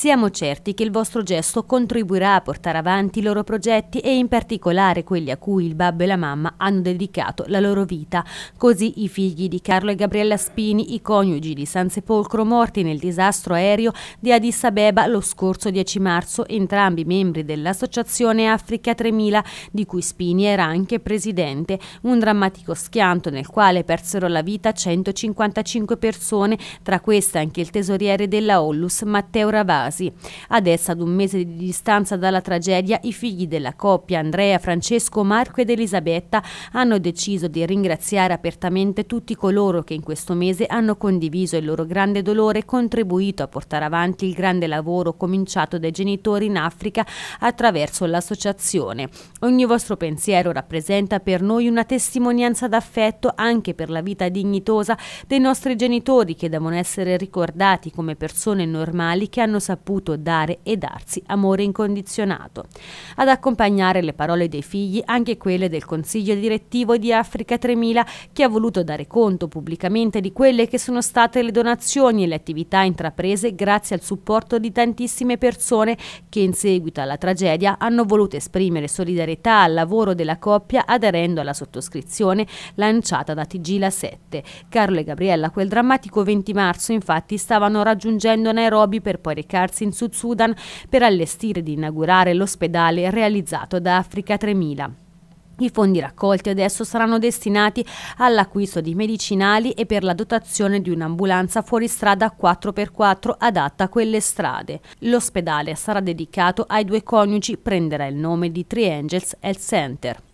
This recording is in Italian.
Siamo certi che il vostro gesto contribuirà a portare avanti i loro progetti e in particolare quelli a cui il babbo e la mamma hanno dedicato la loro vita. Così i figli di Carlo e Gabriella Spini, i coniugi di San Sepolcro morti nel disastro aereo di Addis Abeba lo scorso 10 marzo, entrambi membri dell'associazione Africa 3000 di cui Spini era anche presidente, un drammatico schianto nel quale persero la vita 155 persone, tra queste anche il tesoriere della Ollus Matteo Ravasi casi. Adesso, ad un mese di distanza dalla tragedia, i figli della coppia, Andrea, Francesco, Marco ed Elisabetta, hanno deciso di ringraziare apertamente tutti coloro che in questo mese hanno condiviso il loro grande dolore e contribuito a portare avanti il grande lavoro cominciato dai genitori in Africa attraverso l'associazione. Ogni vostro pensiero rappresenta per noi una testimonianza d'affetto anche per la vita dignitosa dei nostri genitori che devono essere ricordati come persone normali che hanno saputo saputo dare e darsi amore incondizionato. Ad accompagnare le parole dei figli anche quelle del Consiglio direttivo di Africa 3000 che ha voluto dare conto pubblicamente di quelle che sono state le donazioni e le attività intraprese grazie al supporto di tantissime persone che in seguito alla tragedia hanno voluto esprimere solidarietà al lavoro della coppia aderendo alla sottoscrizione lanciata da Tigila 7. Carlo e Gabriella quel drammatico 20 marzo infatti stavano raggiungendo Nairobi per poi recarsi recarsi in Sud Sudan per allestire ed inaugurare l'ospedale realizzato da Africa 3000. I fondi raccolti adesso saranno destinati all'acquisto di medicinali e per la dotazione di un'ambulanza fuoristrada 4x4 adatta a quelle strade. L'ospedale sarà dedicato ai due coniugi, prenderà il nome di Triangels Health Center.